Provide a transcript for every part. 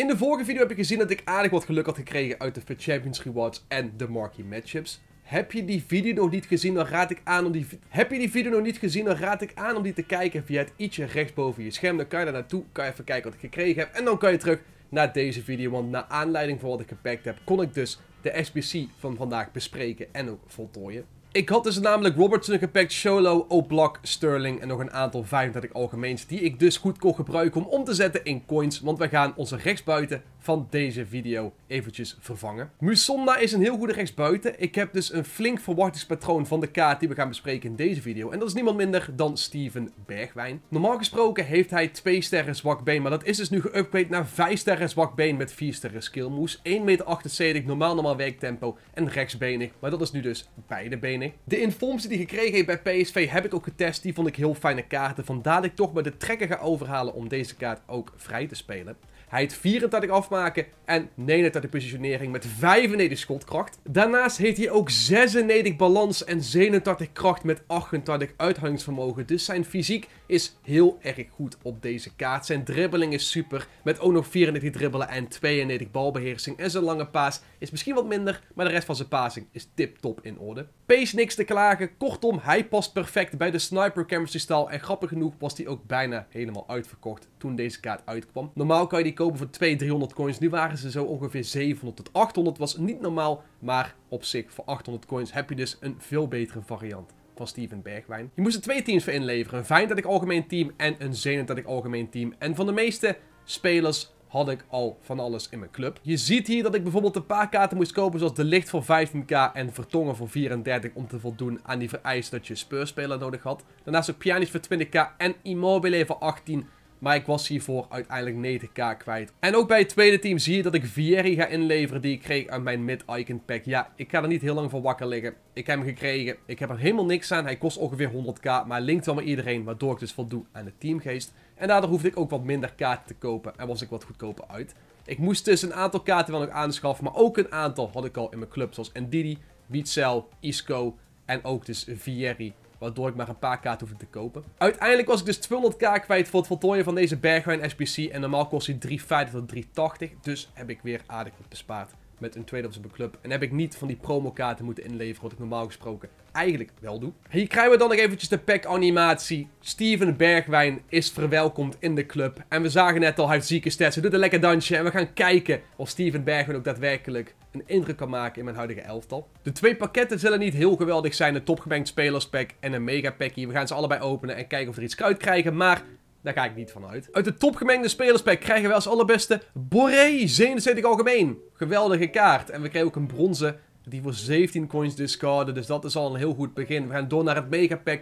In de vorige video heb je gezien dat ik aardig wat geluk had gekregen uit de Champions Rewards en de Marquee Matchups. Heb je die video nog niet gezien, dan raad ik aan om die... Heb je die video nog niet gezien, dan raad ik aan om die te kijken via het ietsje rechtsboven je scherm. Dan kan je daar naartoe, kan je even kijken wat ik gekregen heb. En dan kan je terug naar deze video, want naar aanleiding van wat ik gepakt heb, kon ik dus de SBC van vandaag bespreken en ook voltooien. Ik had dus namelijk Robertson gepakt, Solo, O'Block, Sterling en nog een aantal 35 algemeens die ik dus goed kon gebruiken om om te zetten in coins. Want wij gaan onze rechtsbuiten van deze video eventjes vervangen. Musonda is een heel goede rechtsbuiten. Ik heb dus een flink verwachtingspatroon van de kaart die we gaan bespreken in deze video. En dat is niemand minder dan Steven Bergwijn. Normaal gesproken heeft hij 2 sterren zwak been, maar dat is dus nu geüpgrade naar 5 sterren zwak been met 4 sterren skillmoes. 1,78 meter normaal normaal werktempo en rechtsbenig, maar dat is nu dus beide benen. De informatie die hij gekregen heeft bij PSV heb ik ook getest, die vond ik heel fijne kaarten. Vandaar dat ik toch maar de trekker ga overhalen om deze kaart ook vrij te spelen. Hij heeft 34 afmaken en 39 positionering met 95 schotkracht. Daarnaast heeft hij ook 96 balans en 87 kracht met 88 uithoudingsvermogen. Dus zijn fysiek is heel erg goed op deze kaart. Zijn dribbeling is super met ook nog 34 dribbelen en 92 balbeheersing. En zijn lange paas is misschien wat minder, maar de rest van zijn passing is tip top in orde. Pace niks te klagen. Kortom, hij past perfect bij de sniper chemistry style. En grappig genoeg was hij ook bijna helemaal uitverkocht toen deze kaart uitkwam. Normaal kan je die kopen voor 200, 300 coins. Nu waren ze zo ongeveer 700 tot 800. Was niet normaal, maar op zich voor 800 coins heb je dus een veel betere variant van Steven Bergwijn. Je moest er twee teams voor inleveren. Een Fijn dat ik algemeen team en een Zenit dat ik algemeen team. En van de meeste spelers had ik al van alles in mijn club. Je ziet hier dat ik bijvoorbeeld een paar kaarten moest kopen zoals De Licht voor 15k en Vertongen voor 34 om te voldoen aan die vereisten dat je speurspeler nodig had. Daarnaast ook Pjanic voor 20k en Immobile voor 18 maar ik was hiervoor uiteindelijk 90 k kwijt. En ook bij het tweede team zie je dat ik Vieri ga inleveren die ik kreeg aan mijn mid-icon pack. Ja, ik ga er niet heel lang van wakker liggen. Ik heb hem gekregen. Ik heb er helemaal niks aan. Hij kost ongeveer 100k, maar linkt wel met iedereen. Waardoor ik dus voldoe aan de teamgeest. En daardoor hoefde ik ook wat minder kaarten te kopen en was ik wat goedkoper uit. Ik moest dus een aantal kaarten wel nog aanschaffen, maar ook een aantal had ik al in mijn club. Zoals Ndidi, Witzel, Isco en ook dus Vieri. Waardoor ik maar een paar kaarten hoefde te kopen. Uiteindelijk was ik dus 200k kwijt voor het voltooien van deze Bergwijn SPC. En normaal kost hij 350 tot 380. Dus heb ik weer aardig wat bespaard met een trade op de club. En heb ik niet van die promokaarten moeten inleveren, wat ik normaal gesproken eigenlijk wel doe. Hier krijgen we dan nog eventjes de pack animatie. Steven Bergwijn is verwelkomd in de club. En we zagen net al, hij heeft zieke stats. Hij doet een lekker dansje. En we gaan kijken of Steven Bergwijn ook daadwerkelijk een indruk kan maken in mijn huidige elftal. De twee pakketten zullen niet heel geweldig zijn. Een topgemengde spelerspack en een megapackie. We gaan ze allebei openen en kijken of we er iets kruid krijgen. Maar daar ga ik niet van uit. Uit de topgemengde spelerspack krijgen wij als allerbeste Boré 77 algemeen. Geweldige kaart. En we krijgen ook een bronzen die voor 17 coins discarden. Dus dat is al een heel goed begin. We gaan door naar het megapack.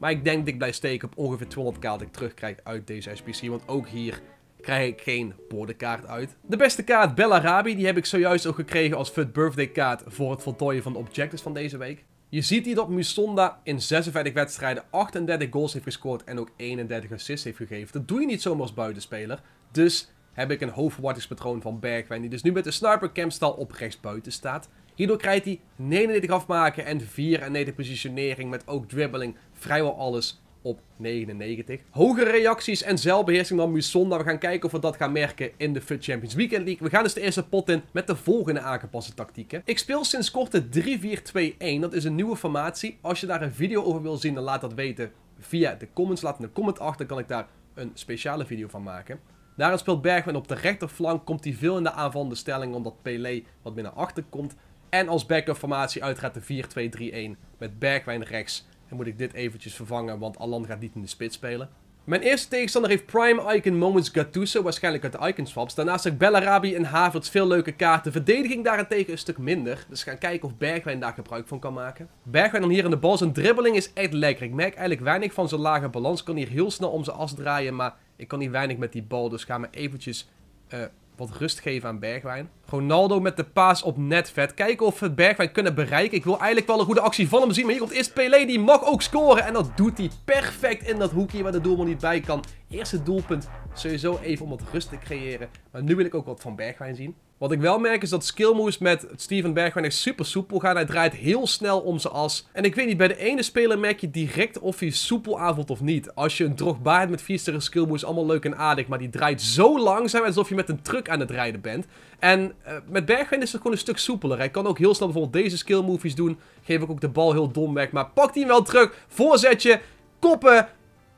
Maar ik denk dat ik blijf steken op ongeveer 200k dat ik terugkrijg uit deze SPC. Want ook hier krijg ik geen bordenkaart uit. De beste kaart Bellarabi, die heb ik zojuist ook gekregen als Fut Birthday kaart voor het voltooien van de objectives van deze week. Je ziet hier dat Musonda in 56 wedstrijden 38 goals heeft gescoord en ook 31 assists heeft gegeven. Dat doe je niet zomaar als buitenspeler. Dus heb ik een hoofdverwachtingspatroon van Bergwijn, die dus nu met de sniper campstal op rechts buiten staat. Hierdoor krijgt hij 99 afmaken en 94 positionering met ook dribbling, vrijwel alles op 99. Hogere reacties en zelfbeheersing dan Musonda. We gaan kijken of we dat gaan merken in de FUT Champions Weekend League. We gaan dus de eerste pot in met de volgende aangepaste tactieken. Ik speel sinds kort de 3-4-2-1. Dat is een nieuwe formatie. Als je daar een video over wil zien, dan laat dat weten via de comments. Laat een comment achter, kan ik daar een speciale video van maken. Daarin speelt Bergwijn op de rechterflank. Komt hij veel in de aanvallende stelling, omdat Pelé wat meer naar achter komt. En als backup formatie uitgaat de 4-2-3-1 met Bergwijn rechts en moet ik dit eventjes vervangen, want Alan gaat niet in de spits spelen. Mijn eerste tegenstander heeft Prime Icon Moments Gattuso, waarschijnlijk uit de Icon Swaps. Daarnaast heb ik Bellarabi en Havertz veel leuke kaarten. Verdediging daarentegen een stuk minder. Dus gaan kijken of Bergwijn daar gebruik van kan maken. Bergwijn dan hier in de bal. Zijn dribbeling is echt lekker. Ik merk eigenlijk weinig van zijn lage balans. Ik kan hier heel snel om zijn as draaien, maar ik kan hier weinig met die bal. Dus ga me eventjes eh, wat rust geven aan Bergwijn. Ronaldo met de paas op net vet. Kijken of we Bergwijn kunnen bereiken. Ik wil eigenlijk wel een goede actie van hem zien. Maar hier komt eerst Pelé. Die mag ook scoren. En dat doet hij perfect in dat hoekje waar de doelman niet bij kan. Eerste doelpunt. Sowieso even om wat rust te creëren. Maar nu wil ik ook wat van Bergwijn zien. Wat ik wel merk is dat skillmoves met Steven Bergwijn echt super soepel gaan. Hij draait heel snel om zijn as. En ik weet niet, bij de ene speler merk je direct of hij soepel aanvoelt of niet. Als je een drogbaar hebt met viestere skillmoves, allemaal leuk en aardig. Maar die draait zo langzaam alsof je met een truck aan het rijden bent. En eh, met Bergwijn is het gewoon een stuk soepeler. Hij kan ook heel snel bijvoorbeeld deze skillmoves doen. Geef ik ook de bal heel dom weg. Maar pakt die hem wel terug. Voorzetje, koppen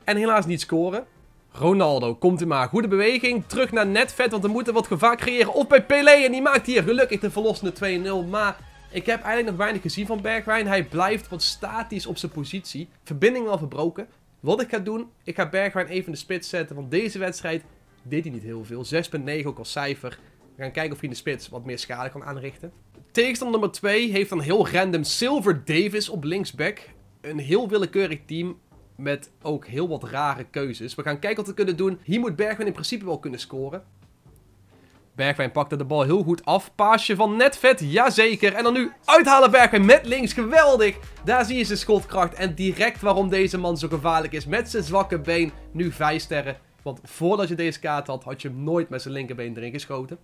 en helaas niet scoren. Ronaldo komt u maar. Goede beweging. Terug naar vet. want we moeten wat gevaar creëren. Of bij Pelé. En die maakt hier gelukkig de verlossende 2-0. Maar ik heb eigenlijk nog weinig gezien van Bergwijn. Hij blijft wat statisch op zijn positie. Verbinding al verbroken. Wat ik ga doen, ik ga Bergwijn even in de spits zetten. Want deze wedstrijd deed hij niet heel veel. 6,9 ook als cijfer. We gaan kijken of hij in de spits wat meer schade kan aanrichten. Tegenstander nummer 2 heeft dan heel random Silver Davis op linksback. Een heel willekeurig team met ook heel wat rare keuzes. We gaan kijken wat we kunnen doen. Hier moet Bergwijn in principe wel kunnen scoren. Bergwijn pakte de bal heel goed af. Paasje van vet. jazeker. En dan nu uithalen Bergwijn met links, geweldig. Daar zie je zijn schotkracht en direct waarom deze man zo gevaarlijk is. Met zijn zwakke been, nu vijf sterren. Want voordat je deze kaart had, had je hem nooit met zijn linkerbeen erin geschoten.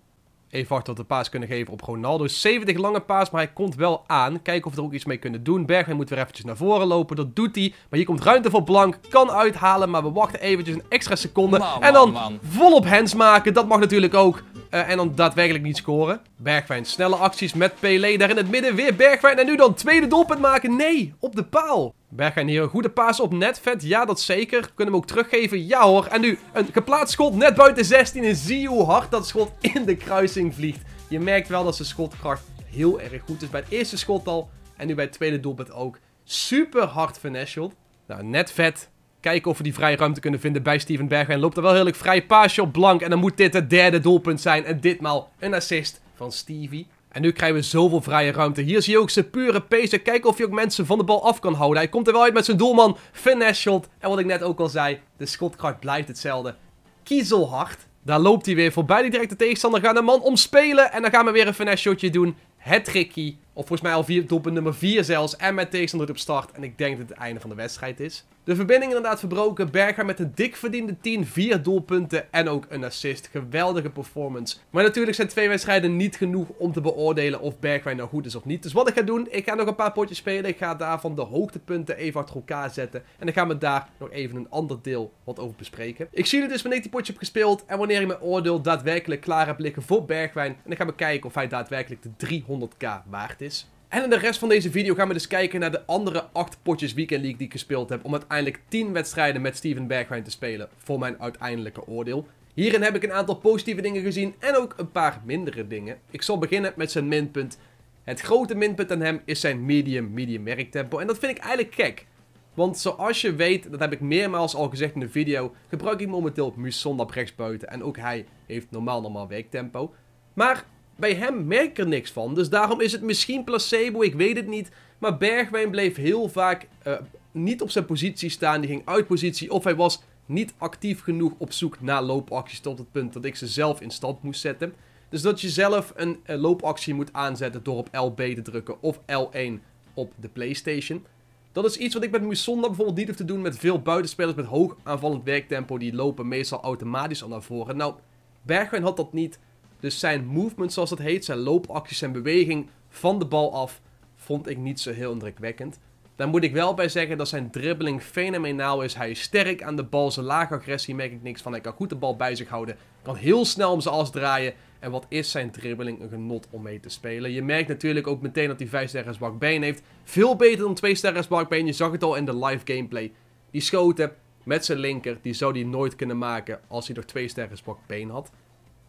Even wachten tot de paas kunnen geven op Ronaldo. 70 lange paas, maar hij komt wel aan. Kijken of we er ook iets mee kunnen doen. Bergwijn moet weer eventjes naar voren lopen. Dat doet hij. Maar hier komt ruimte voor Blank. Kan uithalen, maar we wachten eventjes een extra seconde. en dan man, man. volop hands maken. Dat mag natuurlijk ook. Eh, en dan daadwerkelijk niet scoren. Bergwijn, snelle acties met Pelé daar in het midden. Weer Bergwijn en nu dan tweede doelpunt maken. Nee, op de paal. Bergwijn hier een goede paas op net. Vet, ja dat zeker. Kunnen we hem ook teruggeven? Ja hoor. En nu een geplaatst schot net buiten 16. En zie hoe hard dat schot in de kruising vliegt. Je merkt wel dat zijn schotkracht heel erg goed is. Bij het eerste schot al. En nu bij het tweede doelpunt ook. Super hard finesseld. Nou, net vet. Kijken of we die vrije ruimte kunnen vinden bij Steven Bergwijn. Loopt er wel heerlijk vrij. Paasje op blank. En dan moet dit het derde doelpunt zijn. En ditmaal een assist van Stevie. En nu krijgen we zoveel vrije ruimte. Hier zie je ook zijn pure pace. Kijken of hij ook mensen van de bal af kan houden. Hij komt er wel uit met zijn doelman. Finesse shot. En wat ik net ook al zei. De schotkart blijft hetzelfde. Kiezelhard. Daar loopt hij weer voorbij die directe tegenstander. Gaan de man omspelen. En dan gaan we weer een finesse shotje doen. Het trickie of volgens mij al vier, doelpunt nummer 4 zelfs. En met tegenstander op start. En ik denk dat het einde van de wedstrijd is. De verbinding inderdaad verbroken. Berger met een dik verdiende 10. vier doelpunten en ook een assist. Geweldige performance. Maar natuurlijk zijn twee wedstrijden niet genoeg om te beoordelen of Bergwijn nou goed is of niet. Dus wat ik ga doen, ik ga nog een paar potjes spelen. Ik ga daarvan de hoogtepunten even achter elkaar zetten. En dan gaan we daar nog even een ander deel wat over bespreken. Ik zie het dus wanneer ik die potje heb gespeeld. En wanneer ik mijn oordeel daadwerkelijk klaar heb liggen voor Bergwijn. En dan gaan we kijken of hij daadwerkelijk de 300k waard is is. En in de rest van deze video gaan we dus kijken naar de andere 8 potjes Weekend League die ik gespeeld heb... om uiteindelijk 10 wedstrijden met Steven Bergwijn te spelen voor mijn uiteindelijke oordeel. Hierin heb ik een aantal positieve dingen gezien en ook een paar mindere dingen. Ik zal beginnen met zijn minpunt. Het grote minpunt aan hem is zijn medium-medium werktempo en dat vind ik eigenlijk gek. Want zoals je weet, dat heb ik meermaals al gezegd in de video, gebruik ik momenteel Musonda op rechtsbuiten en ook hij heeft normaal normaal werktempo. Maar bij hem merk ik er niks van. Dus daarom is het misschien placebo, ik weet het niet. Maar Bergwijn bleef heel vaak eh, niet op zijn positie staan. Die ging uit positie. Of hij was niet actief genoeg op zoek naar loopacties. Tot het punt dat ik ze zelf in stand moest zetten. Dus dat je zelf een eh, loopactie moet aanzetten door op LB te drukken. Of L1 op de PlayStation. Dat is iets wat ik met Musonda bijvoorbeeld niet hoef te doen. Met veel buitenspelers met hoog aanvallend werktempo. Die lopen meestal automatisch al naar voren. Nou, Bergwijn had dat niet. Dus zijn movement, zoals dat heet, zijn loopacties, zijn beweging van de bal af, vond ik niet zo heel indrukwekkend. Daar moet ik wel bij zeggen dat zijn dribbling fenomenaal is. Hij is sterk aan de bal, zijn lage agressie merk ik niks van. Hij kan goed de bal bij zich houden, kan heel snel om zijn as draaien. En wat is zijn dribbling? een genot om mee te spelen. Je merkt natuurlijk ook meteen dat hij 5 sterren bakbeen heeft. Veel beter dan 2 sterren spakbeen. je zag het al in de live gameplay. Die schoten met zijn linker, die zou hij nooit kunnen maken als hij nog 2 sterren bakbeen had.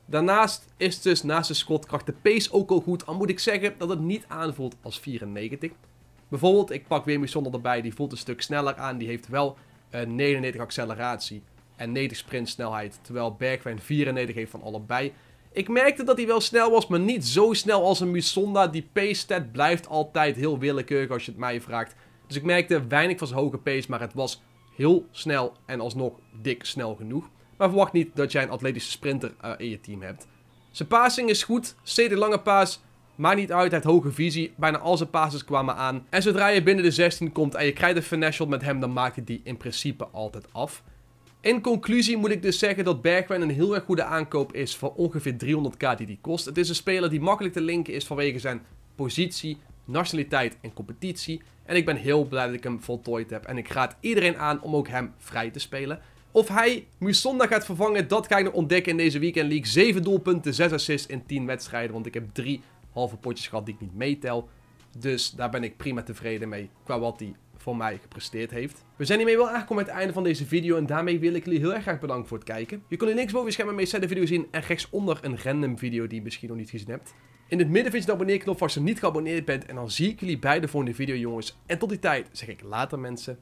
Daarnaast is dus naast de schotkracht de pace ook al goed. Al moet ik zeggen dat het niet aanvoelt als 94. Bijvoorbeeld, ik pak weer Sonder erbij. Die voelt een stuk sneller aan. Die heeft wel 99 acceleratie en 90 sprintsnelheid. Terwijl Bergwijn 94 heeft van allebei. Ik merkte dat hij wel snel was, maar niet zo snel als een Musonda. Die pace stat blijft altijd heel willekeurig als je het mij vraagt. Dus ik merkte weinig van zijn hoge pace, maar het was heel snel en alsnog dik snel genoeg. Maar verwacht niet dat jij een atletische sprinter eh, in je team hebt. Zijn passing is goed, steeds lange paas. Maakt niet uit, hij heeft hoge visie. Bijna al zijn passes kwamen aan. En zodra je binnen de 16 komt en je krijgt een shot met hem, dan maakt hij die in principe altijd af. In conclusie moet ik dus zeggen dat Bergwijn een heel erg goede aankoop is voor ongeveer 300k die die kost. Het is een speler die makkelijk te linken is vanwege zijn positie, nationaliteit en competitie. En ik ben heel blij dat ik hem voltooid heb. En ik raad iedereen aan om ook hem vrij te spelen. Of hij Musonda gaat vervangen, dat ga ik nog ontdekken in deze Weekend League. 7 doelpunten, 6 assists in 10 wedstrijden. Want ik heb 3 halve potjes gehad die ik niet meetel. Dus daar ben ik prima tevreden mee qua wat hij voor mij gepresteerd heeft. We zijn hiermee wel aangekomen aan het einde van deze video en daarmee wil ik jullie heel erg graag bedanken voor het kijken. Je kunt hier niks boven je scherm mee de video zien en rechtsonder een random video die je misschien nog niet gezien hebt. In het midden vind je de abonneerknop als je niet geabonneerd bent en dan zie ik jullie bij de volgende video jongens. En tot die tijd zeg ik later mensen.